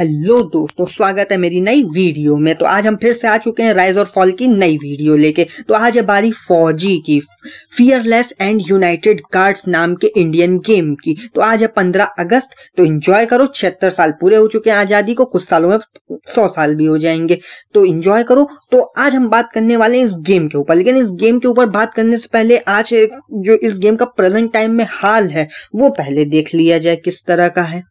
hello दोस्तों स्वागत है मेरी नई वीडियो में तो आज हम फिर से आ चुके हैं राइज और फॉल की नई वीडियो लेके तो आज है बारी फौजी की फियरलेस एंड यूनाइटेड गार्ड्स नाम के इंडियन गेम की तो आज है 15 अगस्त तो एंजॉय करो छिहत्तर साल पूरे हो चुके हैं आज़ादी को कुछ सालों में सौ साल भी हो जाएंगे तो इंजॉय करो तो आज हम बात करने वाले हैं इस गेम के ऊपर लेकिन इस गेम के ऊपर बात करने से पहले आज जो इस गेम का प्रेजेंट टाइम में हाल है वो पहले देख लिया जाए किस तरह का है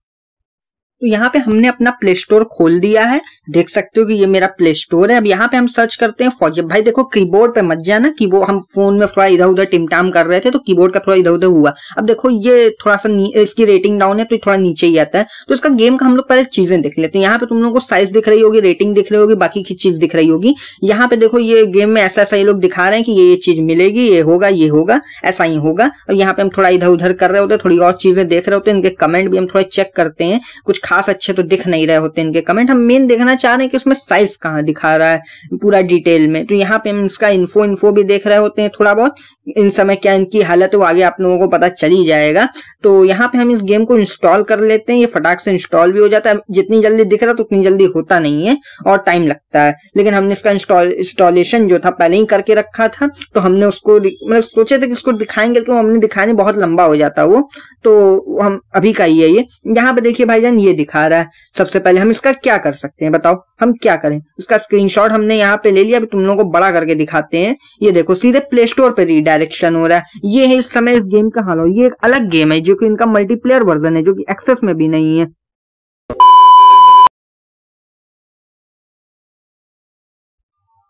तो यहाँ पे हमने अपना प्ले स्टोर खोल दिया है देख सकते हो कि ये मेरा प्ले स्टोर है अब यहाँ पे हम सर्च करते हैं फौजी भाई देखो कीबोर्ड पे मत जाना की हम फोन में थोड़ा इधर उधर टिमटाम कर रहे थे तो कीबोर्ड का थोड़ा इधर उधर हुआ अब देखो ये थोड़ा सा इसकी रेटिंग डाउन है तो थोड़ा नीचे ही आता है तो इसका गेम का हम लोग पहले चीजें देख लेते हैं यहाँ पे तुम लोग को साइज दिख रही होगी रेटिंग दिख रही होगी बाकी की चीज दिख रही होगी यहाँ पे देखो ये गेम में ऐसा ऐसा ये लोग दिखा रहे हैं कि ये ये चीज मिलेगी ये होगा ये होगा ऐसा ही होगा और यहाँ पे हम थोड़ा इधर उधर कर रहे होते थोड़ी और चीजें देख रहे होते हैं इनके कमेंट भी हम थोड़ा चेक करते हैं कुछ खास अच्छे तो दिख नहीं रहे होते इनके कमेंट हम मेन देखना चाह रहे हैं कि उसमें साइज कहाँ दिखा रहा है पूरा डिटेल में तो यहाँ पे हम इसका इन्फो इन्फो भी देख रहे होते हैं थोड़ा बहुत इन समय क्या इनकी हालत है वो आगे आप लोगों को पता चल ही जाएगा तो यहाँ पे हम इस गेम को इंस्टॉल कर लेते हैं ये फटाक से इंस्टॉल भी हो जाता है जितनी जल्दी दिख रहा है तो उतनी जल्दी होता नहीं है और टाइम लगता है लेकिन हमने इसका इंस्टॉल इंस्टॉलेशन जो था पहले ही करके रखा था तो हमने उसको मतलब सोचे थे कि इसको दिखाएंगे तो हमने दिखाने बहुत लंबा हो जाता वो तो हम अभी का ही है ये यहाँ पे देखिए भाईजान ये दिखा रहा है सबसे पहले हम इसका क्या कर सकते हैं बताओ हम क्या करें इसका स्क्रीनशॉट हमने यहाँ पे ले लिया अभी तुम लोगों को बड़ा करके दिखाते हैं ये देखो सीधे प्ले स्टोर पर रिडायरेक्शन हो रहा है ये है इस समय इस गेम का हाल ये एक अलग गेम है जो कि इनका मल्टीप्लेयर वर्जन है जो कि एक्सेस में भी नहीं है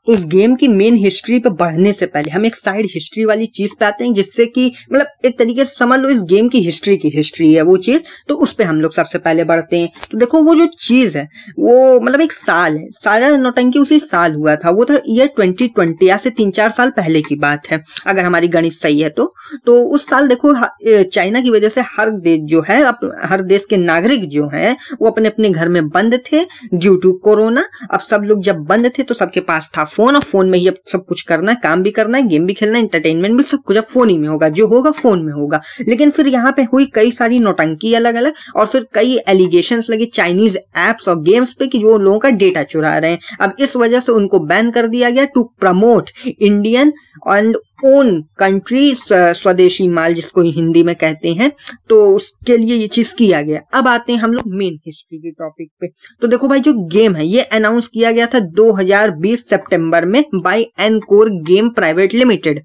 तो गेम की मेन हिस्ट्री पे बढ़ने से पहले हम एक साइड हिस्ट्री वाली चीज पे आते हैं जिससे कि मतलब एक तरीके से समझ लो इस गेम की हिस्ट्री की हिस्ट्री है वो चीज तो उस पर हम लोग सबसे पहले बढ़ते हैं तो देखो वो जो चीज है वो मतलब एक साल है सारा नोटंकी उसी साल हुआ था वो था तो ईयर ट्वेंटी ट्वेंटी से तीन चार साल पहले की बात है अगर हमारी गणित सही है तो तो उस साल देखो चाइना की वजह से हर देश जो है अप, हर देश के नागरिक जो है वो अपने अपने घर में बंद थे ड्यू टू कोरोना अब सब लोग जब बंद थे तो सबके पास था फोन और फोन में ही अब सब कुछ करना है काम भी करना है गेम भी खेलना है इंटरटेनमेंट भी सब कुछ अब फोन ही में होगा जो होगा फोन में होगा लेकिन फिर यहाँ पे हुई कई सारी नोटंकी अलग अलग और फिर कई एलिगेशन लगे चाइनीज एप्स और गेम्स पे कि जो लोगों का डेटा चुरा रहे हैं अब इस वजह से उनको बैन कर दिया गया to promote Indian and own country स्वदेशी माल जिसको हिंदी में कहते हैं तो उसके लिए ये चीज किया गया अब आते हैं हम लोग मेन हिस्ट्री के टॉपिक पे तो देखो भाई जो गेम है ये अनाउंस किया गया था 2020 सितंबर में by nCore game private limited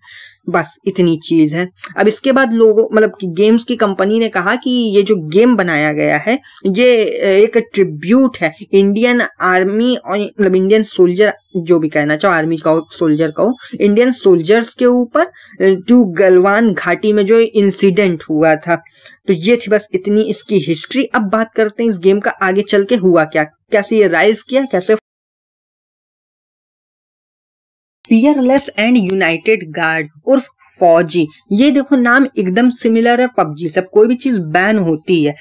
बस इतनी चीज है अब इसके बाद लोगों मतलब कि गेम्स की कंपनी ने कहा कि ये जो गेम बनाया गया है ये एक ट्रिब्यूट है इंडियन आर्मी और मतलब इंडियन सोल्जर जो भी कहना चाहो आर्मी का हो सोल्जर का हो इंडियन सोल्जर्स के ऊपर टू गलवान घाटी में जो इंसिडेंट हुआ था तो ये थी बस इतनी इसकी हिस्ट्री अब बात करते हैं इस गेम का आगे चल के हुआ क्या कैसे ये राइज किया कैसे फियरलेस एंड यूनाइटेड गार्ड उर्फ फौजी ये देखो नाम एकदम सिमिलर है पबजी सब कोई भी चीज बैन होती है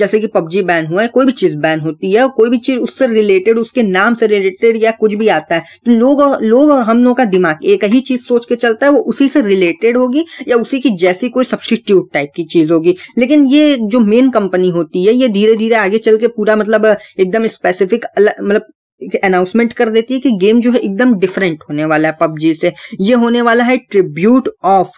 जैसे कि पबजी बैन हुआ है कोई भी चीज बैन होती है कोई भी चीज उससे रिलेटेड उसके नाम से रिलेटेड या कुछ भी आता है तो लोग और लोग और हम लोगों का दिमाग एक ही चीज सोच के चलता है वो उसी से रिलेटेड होगी या उसी की जैसी कोई सब्सटीट्यूट टाइप की चीज होगी लेकिन ये जो मेन कंपनी होती है ये धीरे धीरे आगे चल के पूरा मतलब एकदम स्पेसिफिक मतलब अनाउंसमेंट कर देती है कि गेम जो है एकदम डिफरेंट होने वाला है पबजी से ये होने वाला है ट्रिब्यूट ऑफ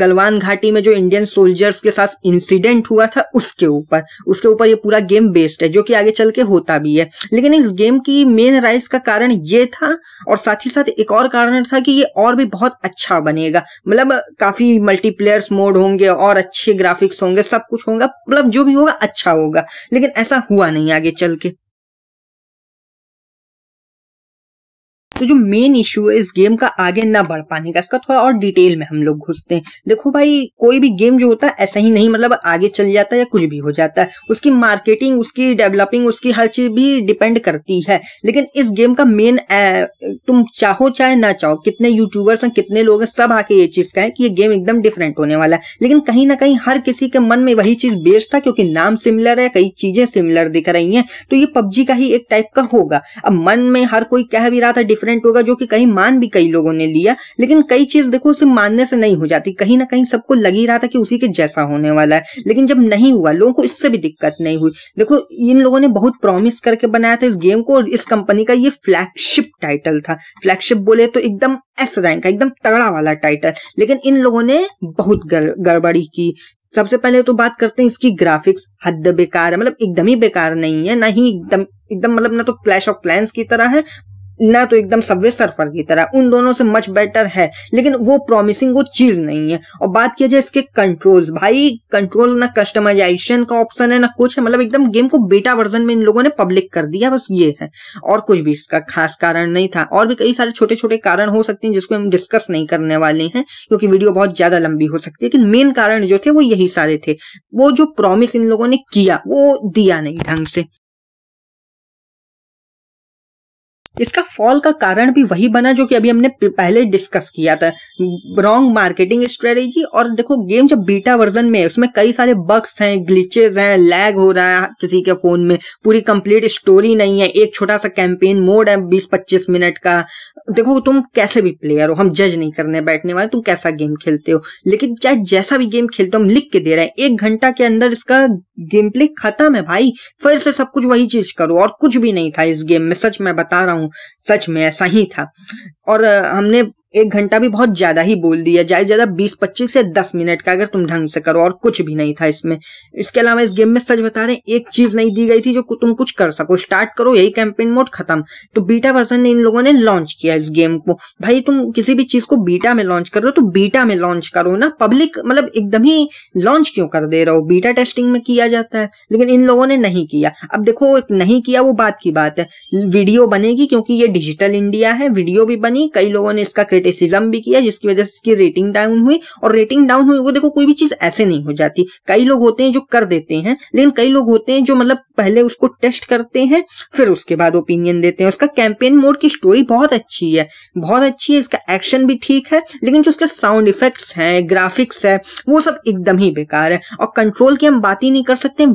गलवान घाटी में जो इंडियन सोल्जर्स के साथ इंसिडेंट हुआ था उसके ऊपर उसके ऊपर ये पूरा गेम बेस्ड है जो कि आगे चल के होता भी है लेकिन इस गेम की मेन राइस का कारण ये था और साथ ही साथ एक और कारण था कि ये और भी बहुत अच्छा बनेगा मतलब काफी मल्टीप्लेयर्स मोड होंगे और अच्छे ग्राफिक्स होंगे सब कुछ होगा मतलब जो भी होगा अच्छा होगा लेकिन ऐसा हुआ नहीं आगे चल के तो जो मेन इशू है इस गेम का आगे ना बढ़ पाने का इसका थोड़ा और डिटेल में हम लोग घुसते हैं देखो भाई कोई भी गेम जो होता है ऐसा ही नहीं मतलब आगे चल जाता है या कुछ भी हो जाता है उसकी मार्केटिंग उसकी डेवलपिंग उसकी हर चीज भी डिपेंड करती है लेकिन इस गेम का मेन तुम चाहो चाहे ना चाहो कितने यूट्यूबर्स हैं कितने लोग हैं सब आके ये चीज का है कि ये गेम एकदम डिफरेंट होने वाला है लेकिन कहीं ना कहीं हर किसी के मन में वही चीज बेस था क्योंकि नाम सिमिलर है कई चीजें सिमिलर दिख रही हैं तो ये पबजी का ही एक टाइप का होगा अब मन में हर कोई कह भी रहा था डिफरेंट रेफरेंट होगा जो कि कहीं मान भी कई लोगों ने लिया लेकिन कई चीज देखो सिर्फ मानने से नहीं हो जाती कहीं ना कहीं सबको लग ही रहा था कि उसी के जैसा होने वाला है लेकिन जब नहीं हुआ लोगों को इससे भी दिक्कत नहीं हुई देखो इन लोगों ने बहुत प्रॉमिस करके बनाया था इस गेम को और इस कंपनी का ये फ्लैगशिप टाइटल था फ्लैगशिप बोले तो एकदम एस रैंक का एकदम तगड़ा वाला टाइटल लेकिन इन लोगों ने बहुत गड़बड़ी की सबसे पहले तो बात करते हैं इसकी ग्राफिक्स हद बेकार है मतलब एकदम ही बेकार नहीं है ना ही एकदम एकदम मतलब ना तो क्लैश ऑफ क्लैंस की तरह है ना तो एकदम सबवे सर्फर की तरह उन दोनों से मच बेटर है लेकिन वो प्रॉमिसिंग वो चीज नहीं है और बात किया जाए इसके कंट्रोल्स भाई कंट्रोल ना कस्टमाइजेशन का ऑप्शन है ना कुछ है मतलब एकदम गेम को बेटा वर्जन में इन लोगों ने पब्लिक कर दिया बस ये है और कुछ भी इसका खास कारण नहीं था और भी कई सारे छोटे छोटे कारण हो सकते हैं जिसको हम डिस्कस नहीं करने वाले हैं क्योंकि वीडियो बहुत ज्यादा लंबी हो सकती है लेकिन मेन कारण जो थे वो यही सारे थे वो जो प्रॉमिस इन लोगों ने किया वो दिया नहीं ढंग से इसका फॉल का कारण भी वही बना जो कि अभी हमने पहले डिस्कस किया था रॉन्ग मार्केटिंग स्ट्रेटेजी और देखो गेम जब बीटा वर्जन में है उसमें कई सारे बग्स हैं ग्लिचेज हैं लैग हो रहा है किसी के फोन में पूरी कंप्लीट स्टोरी नहीं है एक छोटा सा कैंपेन मोड है बीस पच्चीस मिनट का देखो तुम कैसे भी प्लेयर हो हम जज नहीं करने बैठने वाले तुम कैसा गेम खेलते हो लेकिन चाहे जैसा भी गेम खेलते हो हम लिख के दे रहे हैं एक घंटा के अंदर इसका गेम प्ले खत्म है भाई फिर से सब कुछ वही चीज करो और कुछ भी नहीं था इस गेम में सच मैं बता रहा हूँ सच में ऐसा ही था और हमने एक घंटा भी बहुत ज्यादा ही बोल दिया जाए ज्यादा बीस पच्चीस से दस मिनट का अगर तुम ढंग से करो और कुछ भी नहीं था इसमें इसके अलावा इस गेम में सच बता रहे एक चीज नहीं दी गई थी जो तुम कुछ कर सको स्टार्ट करो यही कैंपेन मोड खत्म तो बीटा वर्जन ने इन लोगों ने लॉन्च किया इस गेम को भाई तुम किसी भी चीज को बीटा में लॉन्च कर रहे हो तो बीटा में लॉन्च करो ना पब्लिक मतलब एकदम ही लॉन्च क्यों कर दे रहे हो बीटा टेस्टिंग में किया जाता है लेकिन इन लोगों ने नहीं किया अब देखो नहीं किया वो बात की बात है वीडियो बनेगी क्योंकि ये डिजिटल इंडिया है वीडियो भी बनी कई लोगों ने इसका क्रिटिसिज्म भी किया जिसकी वजह से इसकी रेटिंग डाउन हुई और रेटिंग डाउन हुई वो देखो कोई भी चीज ऐसे नहीं हो जाती कई लोग होते हैं जो कर देते हैं लेकिन कई लोग होते हैं जो मतलब पहले उसको टेस्ट करते हैं फिर उसके बाद ओपिनियन देते हैं उसका कैंपेन मोड की स्टोरी बहुत अच्छी है बहुत अच्छी है इसका एक्शन भी ठीक है लेकिन जो उसके साउंड इफेक्ट्स हैं ग्राफिक्स है वो सब एकदम ही बेकार है और कंट्रोल की हम बात ही नहीं कर सकते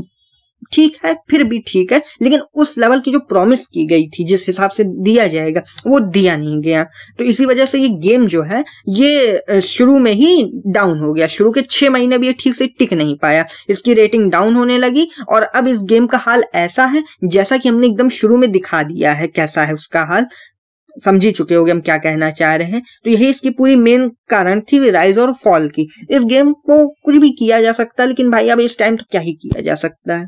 ठीक है फिर भी ठीक है लेकिन उस लेवल की जो प्रॉमिस की गई थी जिस हिसाब से दिया जाएगा वो दिया नहीं गया तो इसी वजह से ये गेम जो है ये शुरू में ही डाउन हो गया शुरू के छह महीने भी ये ठीक से टिक नहीं पाया इसकी रेटिंग डाउन होने लगी और अब इस गेम का हाल ऐसा है जैसा कि हमने एकदम शुरू में दिखा दिया है कैसा है उसका हाल समझी चुके होंगे हम क्या कहना चाह रहे हैं तो यही इसकी पूरी मेन कारण थी राइज और फॉल की इस गेम को कुछ भी किया जा सकता है लेकिन भाई अब इस टाइम तो क्या ही किया जा सकता है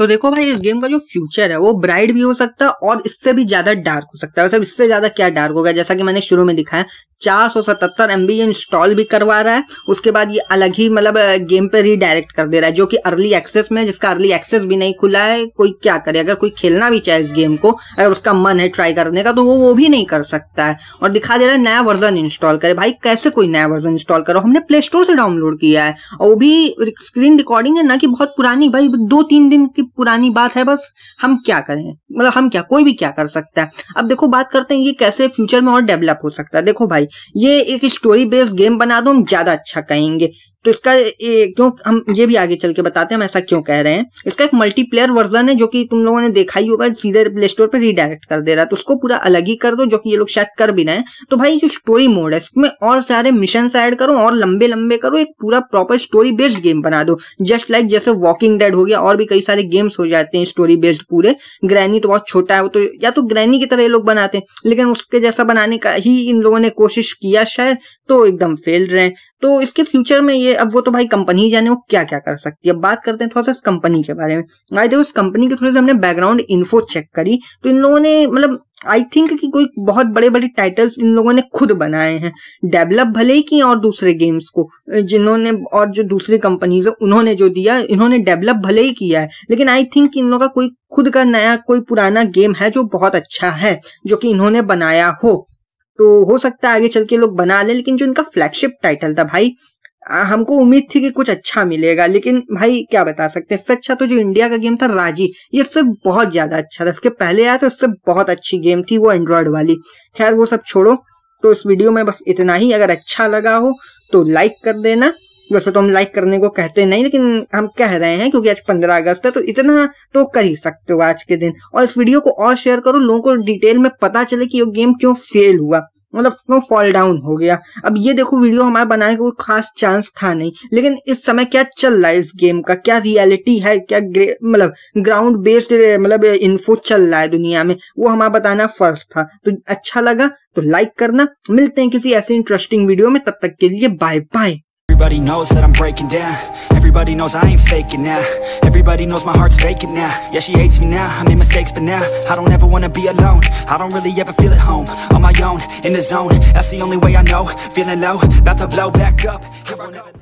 तो देखो भाई इस गेम का जो फ्यूचर है वो ब्राइट भी हो सकता है और इससे भी ज्यादा डार्क हो सकता है इससे ज्यादा क्या डार्क होगा जैसा कि मैंने शुरू में दिखाया चार सौ सतहत्तर एमबी ये इंस्टॉल भी करवा रहा है उसके बाद ये अलग ही मतलब गेम पे रीडायरेक्ट कर दे रहा है जो कि अर्ली एक्सेस में जिसका अर्ली एक्सेस भी नहीं खुला है कोई क्या करे अगर कोई खेलना भी चाहे इस गेम को अगर उसका मन है ट्राई करने का तो वो वो भी नहीं कर सकता है और दिखा दे रहा है नया वर्जन इंस्टॉल करे भाई कैसे कोई नया वर्जन इंस्टॉल करो हमने प्ले स्टोर से डाउनलोड किया है और वो भी स्क्रीन रिकॉर्डिंग है ना कि बहुत पुरानी भाई दो तीन दिन की पुरानी बात है बस हम क्या करें मतलब हम क्या कोई भी क्या कर सकता है अब देखो बात करते हैं ये कैसे फ्यूचर में और डेवलप हो सकता है देखो भाई ये एक स्टोरी बेस्ड गेम बना दो हम ज्यादा अच्छा कहेंगे तो इसका क्यों हम ये भी आगे चल के बताते हैं हम ऐसा क्यों कह रहे हैं इसका एक मल्टीप्लेयर वर्जन है जो कि तुम लोगों ने देखा ही होगा सीधे प्ले स्टोर पर रीडायरेक्ट कर दे रहा है तो उसको पूरा अलग ही कर दो जो कि ये लोग शायद कर भी रहे हैं तो भाई जो स्टोरी मोड है इसमें और सारे मिशन ऐड करो और लंबे लंबे करो एक पूरा प्रॉपर स्टोरी बेस्ड गेम बना दो जस्ट लाइक जैसे वॉकिंग डेड हो गया और भी कई सारे गेम्स हो जाते हैं स्टोरी बेस्ड पूरे ग्रैनी तो बहुत छोटा है वो तो या तो ग्रैनी की तरह ये लोग बनाते हैं लेकिन उसके जैसा बनाने का ही इन लोगों ने कोशिश किया शायद तो एकदम फेल रहे हैं तो इसके फ्यूचर में ये है अब वो तो भाई कंपनी ही जाने वो क्या क्या कर सकती है अब बात करते हैं थोड़ा सा इस कंपनी के बारे में भाई देखो उस कंपनी के थोड़े से हमने बैकग्राउंड इन्फो चेक करी तो इन लोगों ने मतलब आई थिंक कि कोई बहुत बड़े बड़े टाइटल्स इन लोगों ने खुद बनाए हैं डेवलप भले ही किए और दूसरे गेम्स को जिन्होंने और जो दूसरी कंपनीज है उन्होंने जो दिया इन्होंने डेवलप भले ही किया है लेकिन आई थिंक इन लोगों का कोई खुद का नया कोई पुराना गेम है जो बहुत अच्छा है जो कि इन्होंने बनाया हो तो हो सकता है आगे चल के लोग बना लें लेकिन जो इनका फ्लैगशिप टाइटल था भाई हमको उम्मीद थी कि कुछ अच्छा मिलेगा लेकिन भाई क्या बता सकते हैं इससे अच्छा तो जो इंडिया का गेम था राजी ये सब बहुत ज्यादा अच्छा था इसके पहले आया था उससे बहुत अच्छी गेम थी वो एंड्रॉयड वाली खैर वो सब छोड़ो तो इस वीडियो में बस इतना ही अगर अच्छा लगा हो तो लाइक कर देना वैसे तो हम लाइक करने को कहते नहीं लेकिन हम कह रहे हैं क्योंकि आज पंद्रह अगस्त है तो इतना तो कर ही सकते हो आज के दिन और इस वीडियो को और शेयर करो लोगों को डिटेल में पता चले कि ये गेम क्यों फेल हुआ मतलब फॉल डाउन हो गया अब ये देखो वीडियो हमारे बनाने का कोई खास चांस था नहीं लेकिन इस समय क्या चल रहा है इस गेम का क्या रियलिटी है क्या मतलब ग्राउंड बेस्ड मतलब इन्फो चल रहा है दुनिया में वो हमारा बताना फर्ज था तो अच्छा लगा तो लाइक करना मिलते हैं किसी ऐसे इंटरेस्टिंग वीडियो में तब तक के लिए bye bye Everybody knows that I'm breaking down Everybody knows I ain't faking now Everybody knows my heart's vacant now Yeah, she hates me now, I made mistakes but now I don't ever wanna be alone I don't really ever feel at home On my own, in the zone That's the only way I know Feeling low, about to blow back up